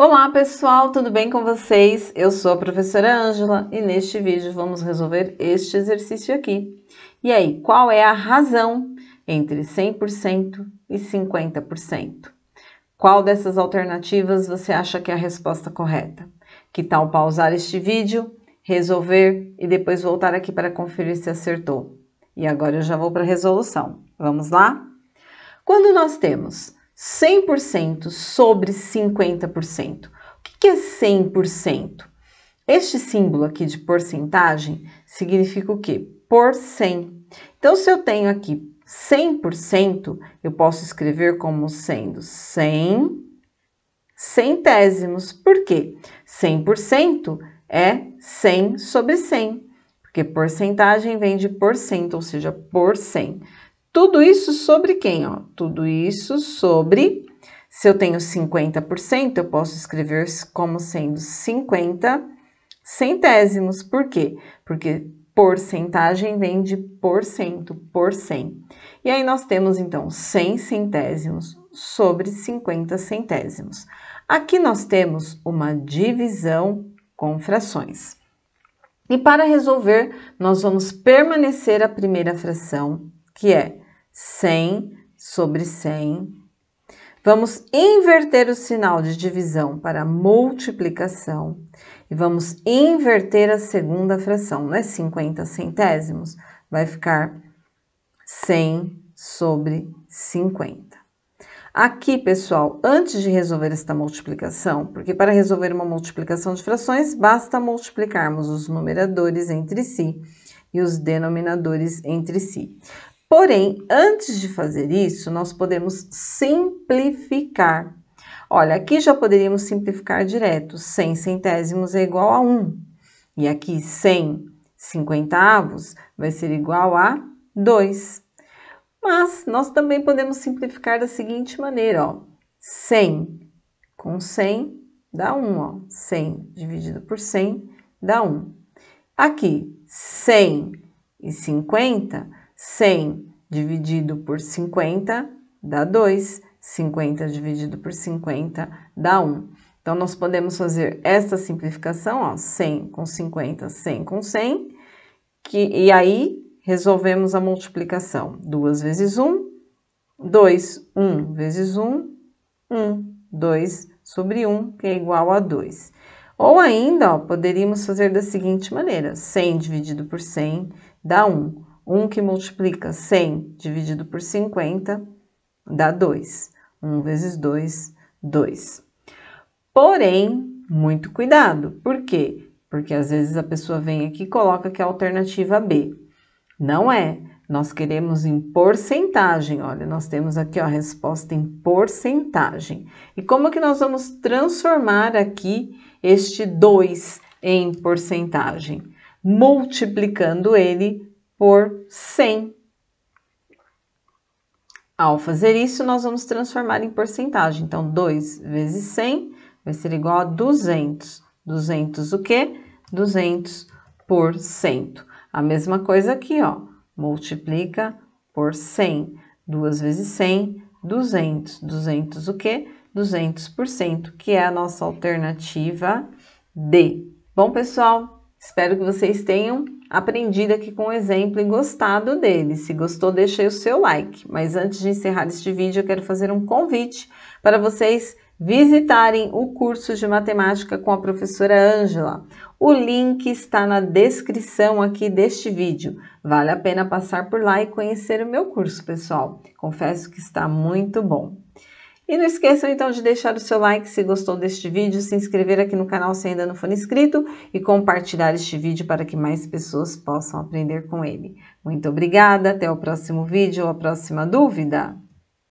Olá pessoal, tudo bem com vocês? Eu sou a professora Ângela e neste vídeo vamos resolver este exercício aqui. E aí, qual é a razão entre 100% e 50%? Qual dessas alternativas você acha que é a resposta correta? Que tal pausar este vídeo, resolver e depois voltar aqui para conferir se acertou? E agora eu já vou para a resolução. Vamos lá? Quando nós temos 100% sobre 50%. O que é 100%? Este símbolo aqui de porcentagem significa o quê? Por 100. Então, se eu tenho aqui 100%, eu posso escrever como sendo 100 centésimos. Por quê? 100% é 100 sobre 100, porque porcentagem vem de porcento, ou seja, por 100. Tudo isso sobre quem? Ó? Tudo isso sobre. Se eu tenho 50%, eu posso escrever como sendo 50 centésimos. Por quê? Porque porcentagem vem de por cento, por cem. E aí nós temos então 100 centésimos sobre 50 centésimos. Aqui nós temos uma divisão com frações. E para resolver, nós vamos permanecer a primeira fração que é 100 sobre 100. Vamos inverter o sinal de divisão para multiplicação e vamos inverter a segunda fração, não é 50 centésimos, vai ficar 100 sobre 50. Aqui, pessoal, antes de resolver esta multiplicação, porque para resolver uma multiplicação de frações, basta multiplicarmos os numeradores entre si e os denominadores entre si. Porém, antes de fazer isso, nós podemos simplificar. Olha, aqui já poderíamos simplificar direto. 100 centésimos é igual a 1. E aqui 100 cinquentavos vai ser igual a 2. Mas nós também podemos simplificar da seguinte maneira, ó. 100 com 100 dá 1, ó. 100 dividido por 100 dá 1. Aqui, 100 e 50 100 dividido por 50 dá 2, 50 dividido por 50 dá 1. Então, nós podemos fazer esta simplificação, ó, 100 com 50, 100 com 100, que, e aí resolvemos a multiplicação. 2 vezes 1, 2, 1 vezes 1, 1, 2 sobre 1, que é igual a 2. Ou ainda, ó, poderíamos fazer da seguinte maneira, 100 dividido por 100 dá 1. 1 que multiplica 100 dividido por 50 dá 2. 1 vezes 2, 2. Porém, muito cuidado. Por quê? Porque às vezes a pessoa vem aqui e coloca que é a alternativa B. Não é. Nós queremos em porcentagem. Olha, nós temos aqui ó, a resposta em porcentagem. E como que nós vamos transformar aqui este 2 em porcentagem? Multiplicando ele por 100. Ao fazer isso, nós vamos transformar em porcentagem. Então, 2 vezes 100 vai ser igual a 200. 200 o quê? 200%. por cento. A mesma coisa aqui, ó. Multiplica por 100. 2 vezes 100, 200. 200 o quê? 200%, que é a nossa alternativa D. Bom, pessoal, Espero que vocês tenham aprendido aqui com o exemplo e gostado dele. Se gostou, deixe o seu like. Mas antes de encerrar este vídeo, eu quero fazer um convite para vocês visitarem o curso de matemática com a professora Ângela. O link está na descrição aqui deste vídeo. Vale a pena passar por lá e conhecer o meu curso, pessoal. Confesso que está muito bom. E não esqueçam então de deixar o seu like se gostou deste vídeo, se inscrever aqui no canal se ainda não for inscrito e compartilhar este vídeo para que mais pessoas possam aprender com ele. Muito obrigada, até o próximo vídeo ou a próxima dúvida.